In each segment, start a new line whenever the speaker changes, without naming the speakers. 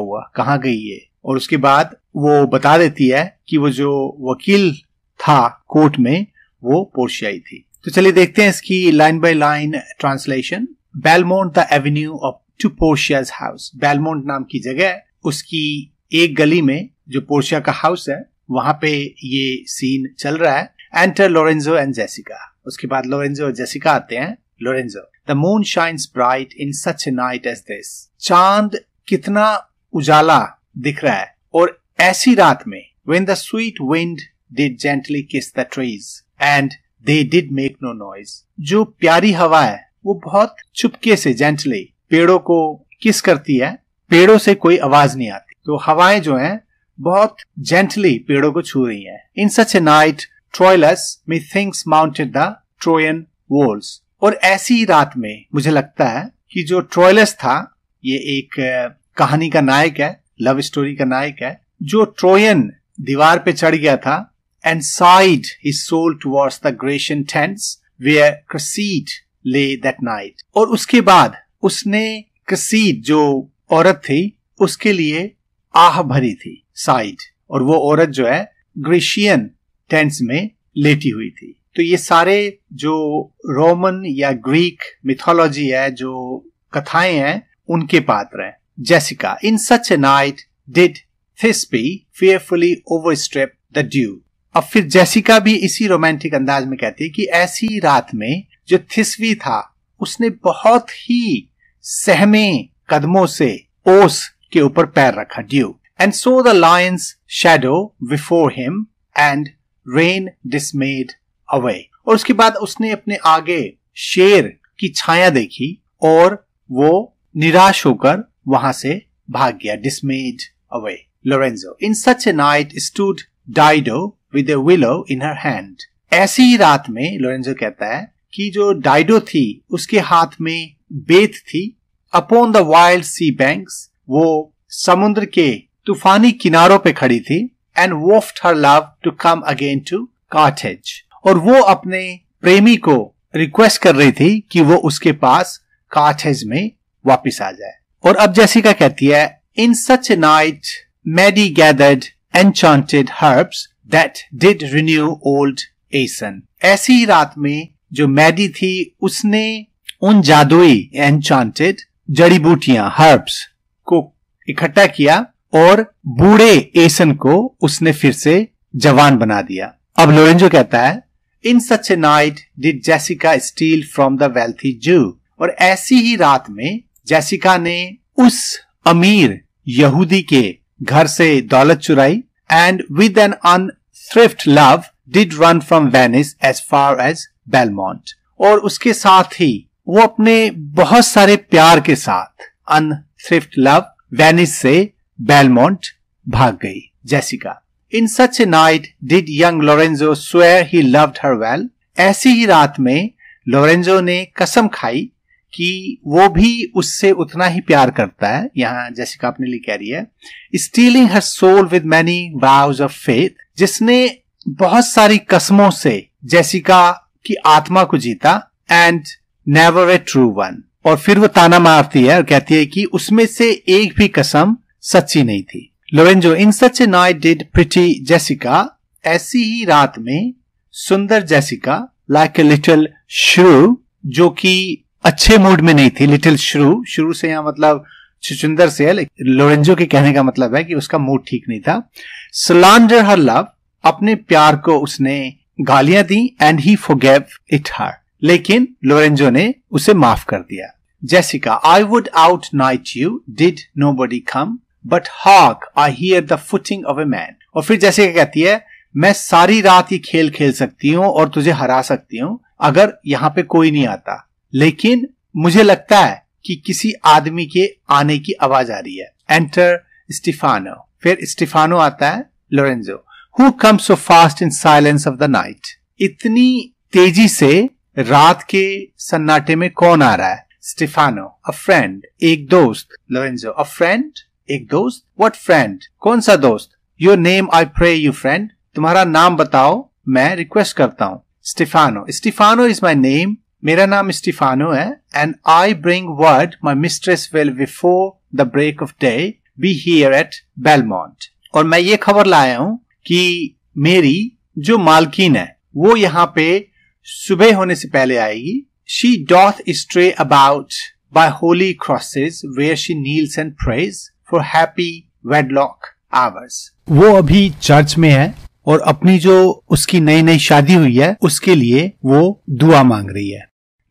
हुआ कहाँ गई ये और उसके बाद वो बता देती है कि वो जो वकील था कोर्ट में वो पोर्शियाई थी तो चलिए देखते हैं इसकी line by line translation Belmont the avenue of to Portia's house Belmont नाम की जगह उसकी एक गली में जो पोर्शिया का हाउस है वहां पे ये सीन चल रहा है एंटर लोरेंजो एंड जेसिका उसके बाद लोरेंजो और जेसिका आते हैं Lorenzo the moon shines bright in such a night as this चांद कितना उजाला दिख रहा है और ऐसी रात में when the sweet wind did gently kiss the trees and they did make no noise जो प्यारी हवा है वो बहुत चुपके से जेंटली पेड़ों को किस करती है पेड़ों से कोई आवाज नहीं आती तो हवाएं जो हैं बहुत जेंटली पेड़ों को छू रही हैं in such a night Troilus methinks mounted the Trojan walls और ऐसी रात में मुझे लगता है कि जो ट्रॉयलस था ये एक कहानी का नायक है लव स्टोरी का नायक है जो ट्रोयन दीवार पे चढ़ गया था and sighed his soul towards the Grecian tents where Cressid lay that night और उसके बाद उसने क्रसीड जो औरत थी उसके लिए आह भरी थी साइड और वो औरत जो है ग्रेशियन टेंट्स में लेटी हुई थी तो ये सारे जो रोमन या ग्रीक मिथोलॉजी है जो कथाएं हैं उनके पात्र हैं Jessica, in such a night did Thisbe fearfully overstrip the dew. अब फिर जेसिका भी इसी रोमांटिक अंदाज में कहती है कि ऐसी रात में जो थिस्वी था उसने बहुत ही सहमे कदमों से ओस के ऊपर पैर रखा dew and saw the lion's shadow before him and ran dismayed away और उसके बाद उसने अपने आगे शेर की छाया देखी और वो निराश होकर वहां से भाग गया dismayed away Lorenzo in such a night stood Dido with a willow in her hand ऐसी ही रात में लोरेंजो कहता है कि जो डाइडो थी उसके हाथ में बेत थी upon the wild sea banks वो समुद्र के तूफानी किनारों पे खड़ी थी and waft her love to come again to Carthage और वो अपने प्रेमी को रिक्वेस्ट कर रही थी कि वो उसके पास काटेज में वापस आ जाए और अब जैसिका कहती है in such a night Medea gathered enchanted herbs that did renew old Aeson ऐसी ही रात में जो मैडी थी उसने उन जादुई एनचांटेड जड़ी बूटियां हर्ब्स को इकट्ठा किया और बूढ़े एसन को उसने फिर से जवान बना दिया अब लोरेंजो कहता है in such a night did Jessica steal from the wealthy Jew और ऐसी ही रात में जैसिका ने उस अमीर यहूदी के घर से दौलत चुराई and with an unthrift love did run from Venice as far as Belmont और उसके साथ ही वो अपने बहुत सारे प्यार के साथ अनथ्रिफ्ट लव वेनिस से बेलमोंट भाग गई Jessica in such a night did young Lorenzo swear he loved her well ऐसी ही रात में लोरेंजो ने कसम खाई कि वो भी उससे उतना ही प्यार करता है यहाँ जैसिका आपने लिए कह रही है stealing her soul with many brows of faith जिसने बहुत सारी कस्मों से जैसिका की आत्मा को जीता and never a true one और फिर वो ताना मारती है और कहती है कि उसमें से एक भी कसम सच्ची नहीं थी Lorenzo in such a night did pretty Jessica ऐसी ही रात में सुंदर जैसिका लाइक ए लिटिल श्रू जो कि अच्छे मूड में नहीं थी लिटिल शुरू शुरू से यहाँ मतलब चुचुंदर से है लोरेंजो के कहने का मतलब है कि उसका मूड ठीक नहीं था सलांडर हर लव अपने प्यार को उसने गालियां दी एंड ही फोगेव इट हर लेकिन लोरेंजो ने उसे माफ कर दिया Jessica I would out night you did nobody come but hark I hear the footing of a man और फिर जैसे कहती है मैं सारी रात ये खेल खेल सकती हूँ और तुझे हरा सकती हूँ अगर यहाँ पे कोई नहीं आता लेकिन मुझे लगता है कि किसी आदमी के आने की आवाज आ रही है एंटर स्टिफानो फिर स्टिफानो आता है Lorenzo who come so fast in silence of the night इतनी तेजी से रात के सन्नाटे में कौन आ रहा है स्टिफानो अ फ्रेंड एक दोस्त लोरेंजो अ फ्रेंड एक दोस्त व्हाट फ्रेंड कौन सा दोस्त your name I pray you friend तुम्हारा नाम बताओ मैं रिक्वेस्ट करता हूँ स्टिफानो स्टिफानो इज माई नेम मेरा नाम स्टीफानो है and I bring word my mistress will before the break of day be here at Belmont और मैं ये खबर लाया हूँ कि मेरी जो मालकिन है वो यहाँ पे सुबह होने से पहले आएगी she doth stray about by holy crosses where she kneels and prays for happy wedlock hours वो अभी चर्च में है और अपनी जो उसकी नई नई शादी हुई है उसके लिए वो दुआ मांग रही है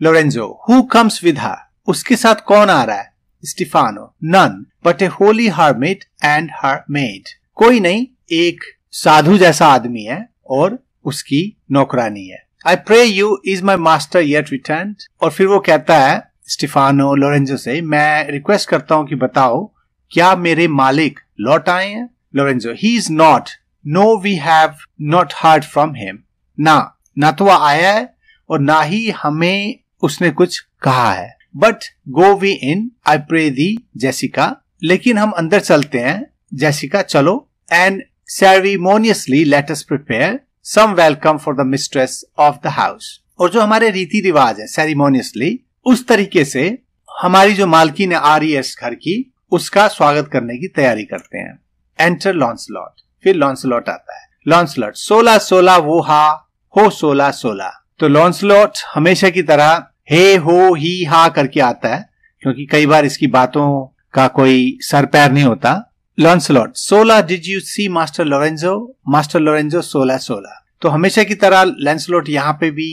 Lorenzo who comes with her उसके साथ कौन आ रहा है Stephano none but a holy hermit and her maid कोई नहीं एक साधु जैसा आदमी है और उसकी नौकरानी है I pray you is my master yet return और फिर वो कहता है स्टिफानो लोरेंजो से मैं रिक्वेस्ट करता हूँ कि बताओ क्या मेरे मालिक लौट आए हैं Lorenzo he is not no we have not heard from him ना ना तो वह आया है और ना ही हमें उसने कुछ कहा है but go we in I pray thee Jessica लेकिन हम अंदर चलते हैं जैसिका चलो and ceremoniously let's prepare some welcome for the mistress of the house और जो हमारे रीति रिवाज है सेरिमोनियसली उस तरीके से हमारी जो मालकी ने आ रही है इस घर की उसका स्वागत करने की तैयारी करते हैं एंटर लॉन्सलॉट फिर लॉन्सलॉट आता है लॉन्सलॉट सोलह सोलह वो हा हो सोलह सोलह तो लॉन्सलॉट हमेशा की तरह हे हो ही हा करके आता है क्योंकि कई बार इसकी बातों का कोई सर पैर नहीं होता Launcelot sola did you see master Lorenzo master Lorenzo sola sola तो हमेशा की तरह लेंसलॉट यहाँ पे भी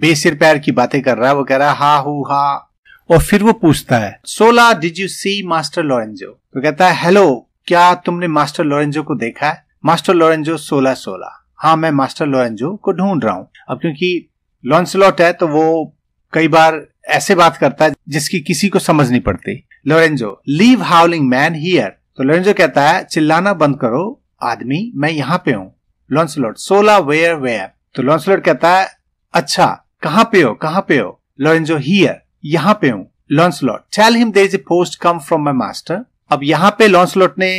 बेसिर पैर की बातें कर रहा है वो कह रहा है हा हू हा और फिर वो पूछता है sola did you see master Lorenzo तो कहता है हेलो क्या तुमने मास्टर लोरेंजो को देखा है मास्टर लोरेंजो सोलह सोलह हाँ मैं मास्टर लोरेंजो को ढूंढ रहा हूँ अब क्योंकि लॉन्सलॉट है तो वो कई बार ऐसे बात करता है जिसकी किसी को समझ नहीं पड़ती Lorenzo leave howling man here तो लोरेंजो कहता है चिल्लाना बंद करो आदमी मैं यहाँ पे हूँ लॉन्सलोट सोला वेयर वेयर तो लॉन्सलोट कहता है अच्छा कहाँ पे हो कहाँ पे हो लोरेंजो हियर यहाँ पे हूँ Launcelot tell him there is a post come from my master अब यहाँ पे लॉन्सलोट ने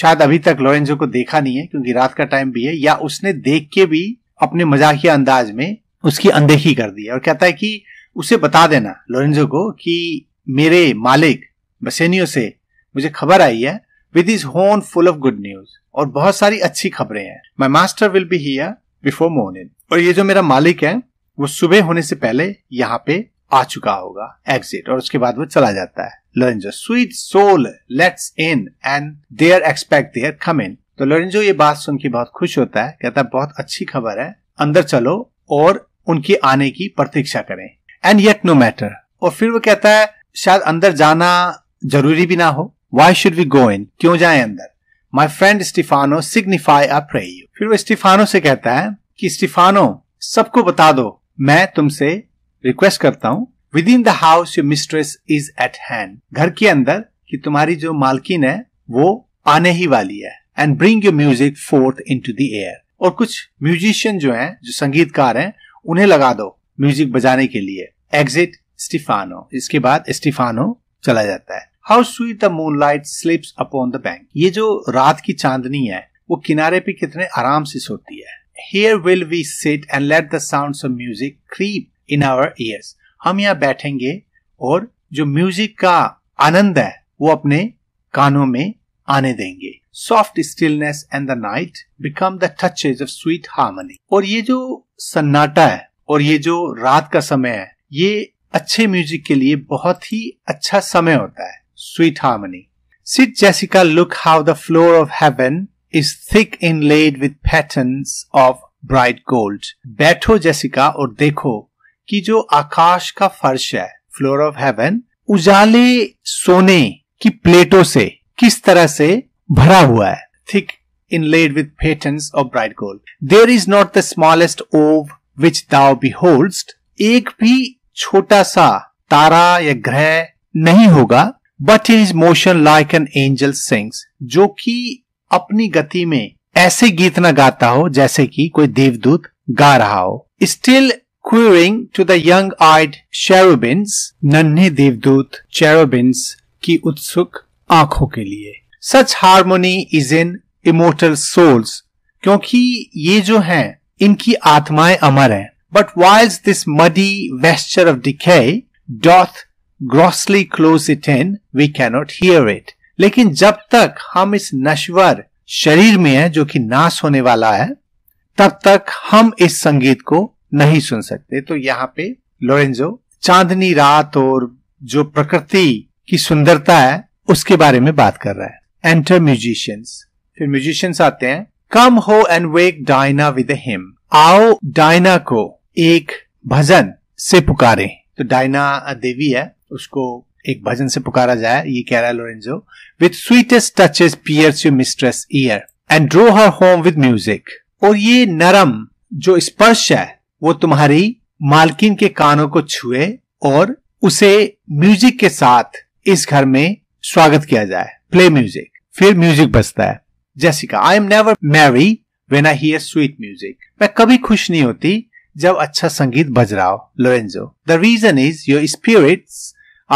शायद अभी तक लोरेंजो को देखा नहीं है क्योंकि रात का टाइम भी है या उसने देख के भी अपने मजाकिया अंदाज में उसकी अनदेखी कर दी है और कहता है कि उसे बता देना लोरेंजो को कि मेरे मालिक बसेनियो से मुझे खबर आई है with his horn full of good news और बहुत सारी अच्छी खबरें हैं my master will be here before morning और ये जो मेरा मालिक है वो सुबह होने से पहले यहाँ पे आ चुका होगा एग्जिट और उसके बाद वो चला जाता है Lorenzo sweet soul let's in and there expect their coming तो लोरेंजो ये बात सुन के बहुत खुश होता है कहता है बहुत अच्छी खबर है अंदर चलो और उनके आने की प्रतीक्षा करें एंड येट नो मैटर और फिर वो कहता है शायद अंदर जाना जरूरी भी ना हो why should we go in क्यों जाए अंदर my friend Stephano signify I pray you फिर वो स्टिफानो से कहता है कि स्टिफानो सबको बता दो मैं तुमसे रिक्वेस्ट करता हूँ within the house your mistress is at hand घर के अंदर कि तुम्हारी जो मालकिन है वो आने ही वाली है and bring your music forth into the air और कुछ म्यूजिशियन जो हैं जो संगीतकार हैं उन्हें लगा दो म्यूजिक बजाने के लिए एग्जिट स्टिफानो इसके बाद स्टिफानो चला जाता है how sweet the moonlight sleeps upon the bank ये जो रात की चांदनी है वो किनारे पे कितने आराम से सोती है here will we sit and let the sound of music creep in our ears हम यहाँ बैठेंगे और जो म्यूजिक का आनंद है वो अपने कानों में आने देंगे soft stillness and the night become the touches of sweet harmony और ये जो सन्नाटा है और ये जो रात का समय है ये अच्छे म्यूजिक के लिए बहुत ही अच्छा समय होता है sweet harmony sit Jessica look how the floor of heaven is thick inlaid with pattern of bright gold बैठो जेसिका और देखो कि जो आकाश का फर्श है फ्लोर ऑफ हेवन उजाले सोने की प्लेटों से किस तरह से भरा हुआ है thick inlaid with pattern of bright gold there is not the smallest ओव विच दाव बिहोल्ड्स्ट एक भी छोटा सा तारा या ग्रह नहीं होगा but his motion like an angel sings जो कि अपनी गति में ऐसे गीत न गाता हो जैसे कि कोई देवदूत गा रहा हो still quiring to the young eyed cherubins नन्हे देवदूत चेरोबिन्स की उत्सुक आंखों के लिए such harmony is in immortal souls क्योंकि ये जो हैं इनकी आत्माएं अमर हैं but whilst this muddy vesture of decay doth grossly close it in we cannot hear it लेकिन जब तक हम इस नश्वर शरीर में है जो कि नाश होने वाला है तब तक हम इस संगीत को नहीं सुन सकते तो यहाँ पे लोरेंजो चांदनी रात और जो प्रकृति की सुंदरता है उसके बारे में बात कर रहा है एंटर म्यूजिशियंस फिर म्यूजिशियंस आते हैं come ho and wake Diana with hymn आओ डायना को एक भजन से पुकारे तो डायना देवी है उसको एक भजन से पुकारा जाए ये कह रहा है Lorenzo with sweetest touches pierce your mistress ear and draw her home with music और ये नरम जो स्पर्श है वो तुम्हारी मालकिन के कानों को छुए और उसे म्यूजिक के साथ इस घर में स्वागत किया जाए प्ले म्यूजिक फिर म्यूजिक बजता है Jessica I am never merry when I hear sweet music मैं कभी खुश नहीं होती जब अच्छा संगीत बज रहा हो Lorenzo the reason is your spirit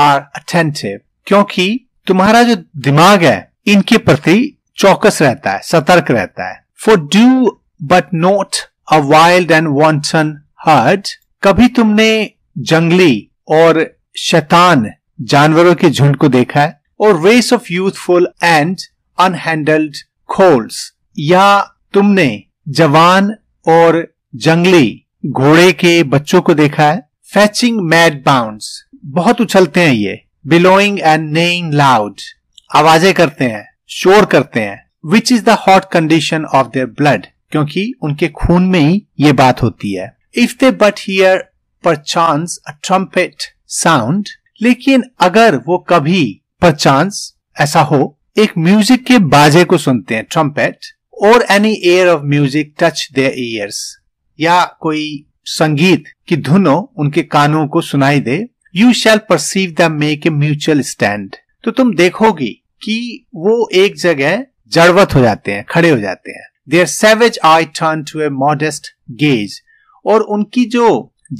are attentive क्योंकि तुम्हारा जो दिमाग है इनके प्रति चौकस रहता है सतर्क रहता है for do but note a wild and wanton herd कभी तुमने जंगली और शैतान जानवरों के झुंड को देखा है और race of youthful and unhandled colts या तुमने जवान और जंगली घोड़े के बच्चों को देखा है फैचिंग मैड बाउंड बहुत उछलते हैं ये बिलोइंग एंड नेइंग लाउड आवाजें करते हैं शोर करते हैं which is the hot condition of their blood क्योंकि उनके खून में ही ये बात होती है if they but hear perchance a trumpet sound लेकिन अगर वो कभी पर चांस ऐसा हो एक म्यूजिक के बाजे को सुनते हैं ट्रम्पेट और any air of music touch their ears या कोई संगीत की धुनो उनके कानों को सुनाई दे you shall perceive the make a mutual stand तो तुम देखोगी कि वो एक जगह जड़वत हो जाते हैं खड़े हो जाते हैं their savage eye turn to a modest gaze और उनकी जो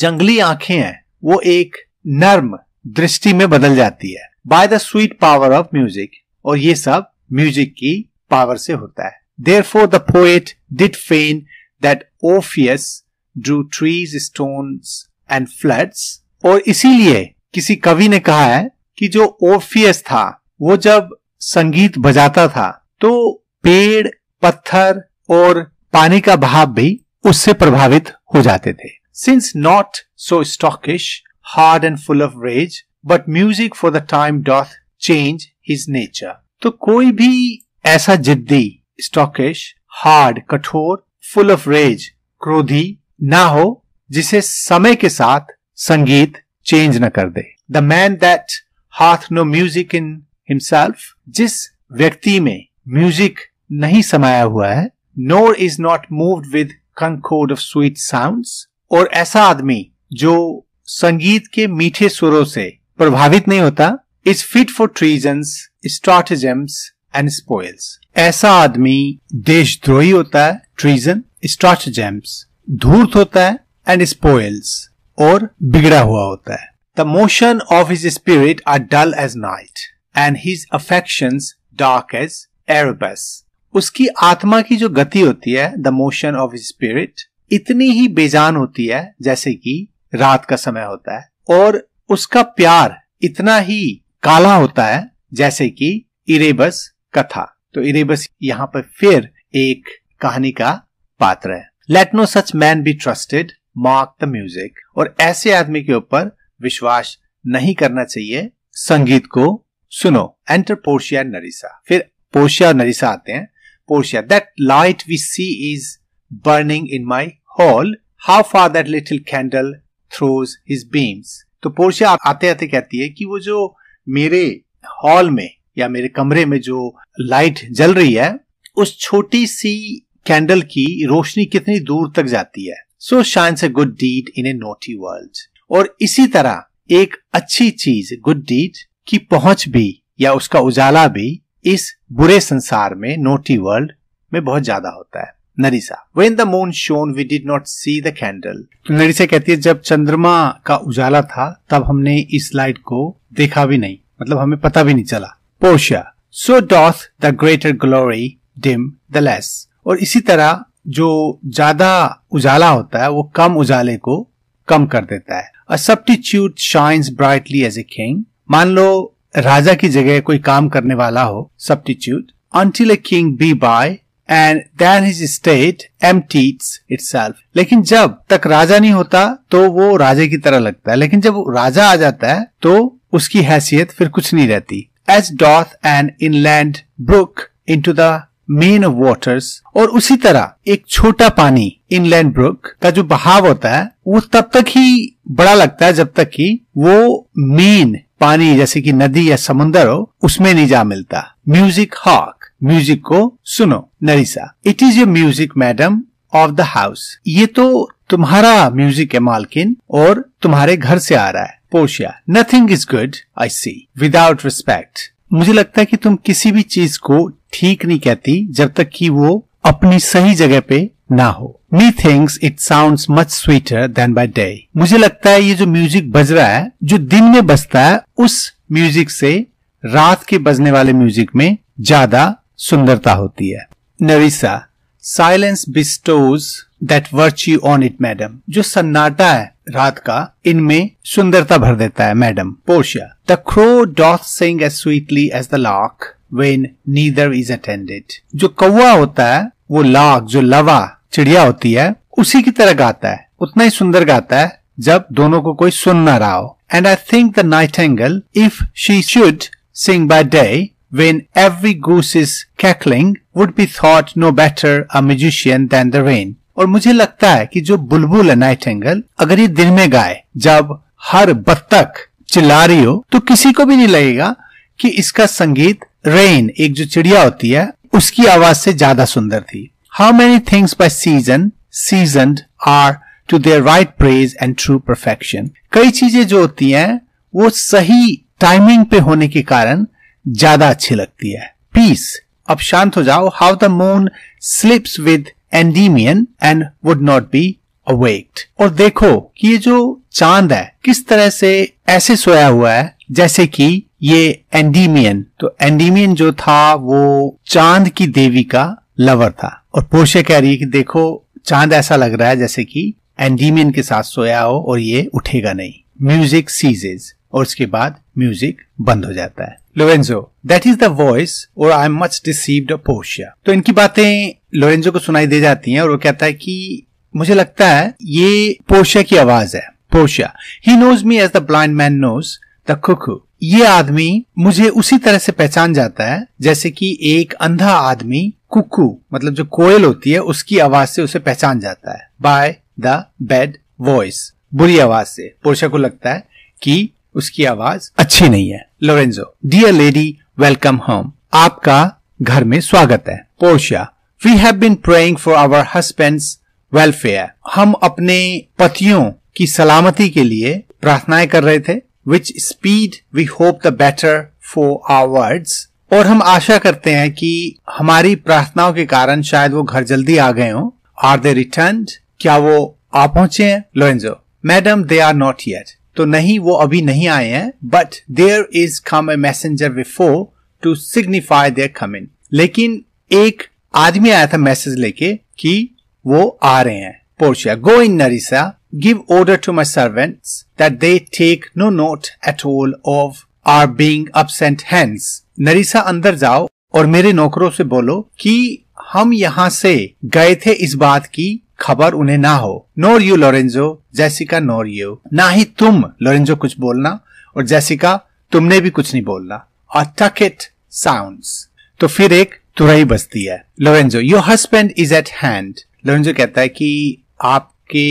जंगली आंखें हैं वो एक नर्म दृष्टि में बदल जाती है by the sweet power of music और ये सब म्यूजिक की पावर से होता है therefore the poet did feign that Orpheus drew trees stone and floods और इसीलिए किसी कवि ने कहा है कि जो ओफियस था वो जब संगीत बजाता था तो पेड़ पत्थर और पानी का भाव भी उससे प्रभावित हो जाते थे since naught so stockish hard and full of rage but music for the time doth change his nature तो कोई भी ऐसा जिद्दी स्टॉकिश हार्ड कठोर फुल ऑफ रेज क्रोधी ना हो जिसे समय के साथ संगीत चेंज न कर दे the man that hath no music in himself जिस व्यक्ति में म्यूजिक नहीं समाया हुआ है nor is not moved with concord of sweet sounds और ऐसा आदमी जो संगीत के मीठे स्वरों से प्रभावित नहीं होता is fit for treason stratagems and spoils ऐसा आदमी देशद्रोही होता है ट्रीजन स्ट्रैटेजम्स धूर्त होता है एंड स्पोइल्स और बिगड़ा हुआ होता है the motion of his spirit are dull as night and his affection dark as Erebus उसकी आत्मा की जो गति होती है the motion of his spirit इतनी ही बेजान होती है जैसे कि रात का समय होता है और उसका प्यार इतना ही काला होता है जैसे कि इरेबस कथा तो इरेबस यहाँ पर फिर एक कहानी का पात्र है let no such man be trusted mark the music और ऐसे आदमी के ऊपर विश्वास नहीं करना चाहिए संगीत को सुनो एंटर पोर्शिया नरिसा फिर पोर्शिया और नरिसा आते हैं Portia that light we see is burning in my hall how far that little candle throws his beams तो पोर्शिया आते आते कहती है कि वो जो मेरे हॉल में या मेरे कमरे में जो लाइट जल रही है उस छोटी सी कैंडल की रोशनी कितनी दूर तक जाती है so shines a good deed in a naughty world और इसी तरह एक अच्छी चीज गुड डीड की पहुंच भी या उसका उजाला भी इस बुरे संसार में नोटी वर्ल्ड में बहुत ज्यादा होता है Nerissa when the moon shone we did not see the candle Nerissa कहती है जब चंद्रमा का उजाला था तब हमने इस लाइट को देखा भी नहीं मतलब हमें पता भी नहीं चला Portia so doth the greater glory dim the less और इसी तरह जो ज्यादा उजाला होता है वो कम उजाले को कम कर देता है a substitute shines brightly as a king मान लो राजा की जगह कोई काम करने वाला हो substitute until a king be by and then his state empties itself लेकिन जब तक राजा नहीं होता तो वो राजे की तरह लगता है लेकिन जब राजा आ जाता है तो उसकी हैसियत फिर कुछ नहीं रहती as doth an inland brook into the main waters और उसी तरह एक छोटा पानी इनलैंड ब्रुक का जो बहाव होता है वो तब तक ही बड़ा लगता है जब तक कि वो मेन पानी जैसे कि नदी या समुन्दर हो उसमें नहीं जा मिलता म्यूजिक हॉक म्यूजिक को सुनो Nerissa it is your music madam of the house ये तो तुम्हारा म्यूजिक है मालकिन और तुम्हारे घर से आ रहा है Portia nothing is good I see without respect मुझे लगता है कि तुम किसी भी चीज को ठीक नहीं कहती जब तक कि वो अपनी सही जगह पे ना हो methinks it sound much sweeter than by day मुझे लगता है ये जो म्यूजिक बज रहा है जो दिन में बजता है उस म्यूजिक से रात के बजने वाले म्यूजिक में ज्यादा सुंदरता होती है Nerissa silence bestows that virtue on it madam जो सन्नाटा है रात का इनमें सुंदरता भर देता है madam Portia the crow doth sing as sweetly as the lark when neither is attended जो कौआ होता है वो लॉक जो लवा चिड़िया होती है उसी की तरह गाता है उतना ही सुंदर गाता है जब दोनों को कोई सुन ना रहा हो and I think the nightingale if she should sing by day when every goose is cackling would be thought no better a musician than the wren और मुझे लगता है कि जो बुलबुल है नाइट एंगल अगर ये दिन में गाए जब हर बत्तख चिल्ला रही हो तो किसी को भी नहीं लगेगा कि इसका संगीत रेन एक जो चिड़िया होती है उसकी आवाज से ज्यादा सुंदर थी how many things by season season are to their right praise and true perfection कई चीजें जो होती हैं वो सही टाइमिंग पे होने के कारण ज्यादा अच्छी लगती है पीस अब शांत हो जाओ how the moon sleeps with Endymion and would not be awaked और देखो कि ये जो चांद है किस तरह से ऐसे सोया हुआ है जैसे कि ये एंडीमियन तो एंडीमियन जो था वो चांद की देवी का लवर था और पोषे कह रही है कि देखो चांद ऐसा लग रहा है जैसे कि एंडीमियन के साथ सोया हो और ये उठेगा नहीं म्यूजिक सीजेज और उसके बाद म्यूजिक बंद हो जाता है Lorenzo that is the voice or I am much deceived Portia तो इनकी बातें लोरेंजो को सुनाई दे जाती हैं और वो कहता है कि मुझे लगता है ये पोर्शिया की आवाज है Portia he knows me as the blind man knows the cuckoo ये आदमी मुझे उसी तरह से पहचान जाता है जैसे कि एक अंधा आदमी कुकू मतलब जो कोयल होती है उसकी आवाज से उसे पहचान जाता है बाय द बेड वॉइस बुरी आवाज से पोर्शा को लगता है कि उसकी आवाज अच्छी नहीं है Lorenzo dear lady welcome home आपका घर में स्वागत है Portia we have been praying for our husbands welfare हम अपने पतियों की सलामती के लिए प्रार्थनाएं कर रहे थे which speed we hope the better for our words और हम आशा करते हैं कि हमारी प्रार्थनाओं के कारण शायद वो घर जल्दी आ गए हों आर दे रिटर्न क्या वो आ पहुंचे हैं Lorenzo madam they are not yet तो नहीं वो अभी नहीं आए हैं but there is come a messenger before to signify their coming लेकिन एक आदमी आया था मैसेज लेके कि वो आ रहे हैं Portia go in Nerissa give order to my servant that they take no note at all of our being absent hence Nerissa अंदर जाओ और मेरे नौकरों से बोलो कि हम यहाँ से गए थे इस बात की खबर उन्हें ना हो nor you Lorenzo Jessica nor you ना ही तुम लोरेंजो कुछ बोलना और जैसिका तुमने भी कुछ नहीं बोलना और टक इट साउंड तो फिर एक तुरई बसती है Lorenzo your husband is at hand Lorenzo कहता है कि आपके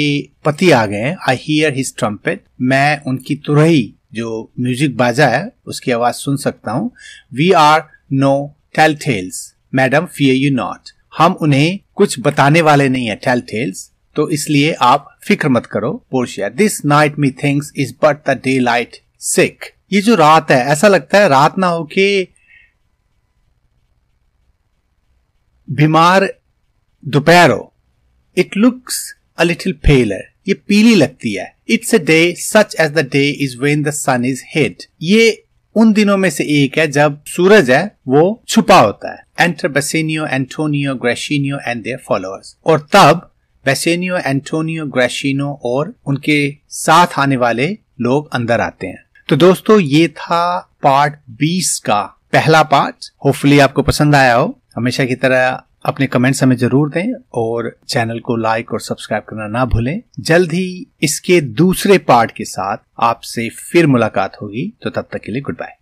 पति आ गए आई हियर हिज ट्रम्पेट मैं उनकी तुरही जो म्यूजिक बाजा है उसकी आवाज सुन सकता हूँ we are no tell tales madam fear you not हम उन्हें कुछ बताने वाले नहीं है टेल टेल्स तो इसलिए आप फिक्र मत करो Portia this night methinks is but the daylight sick ये जो रात है ऐसा लगता है रात ना हो के बीमार दोपहरो it looks a little paler ये पीली लगती है it's a day such as the day is when the sun is hid ये उन दिनों में से एक है जब सूरज है वो छुपा होता है enter Bassanio Antonio Gratiano and their followers और तब बेसेनियो एंटोनियो ग्रेशिनो और उनके साथ आने वाले लोग अंदर आते हैं तो दोस्तों ये था पार्ट 20 का पहला पार्ट होपफुली आपको पसंद आया हो हमेशा की तरह अपने कमेंट्स हमें जरूर दें और चैनल को लाइक और सब्सक्राइब करना ना भूलें जल्द ही इसके दूसरे पार्ट के साथ आपसे फिर मुलाकात होगी तो तब तक के लिए गुड बाय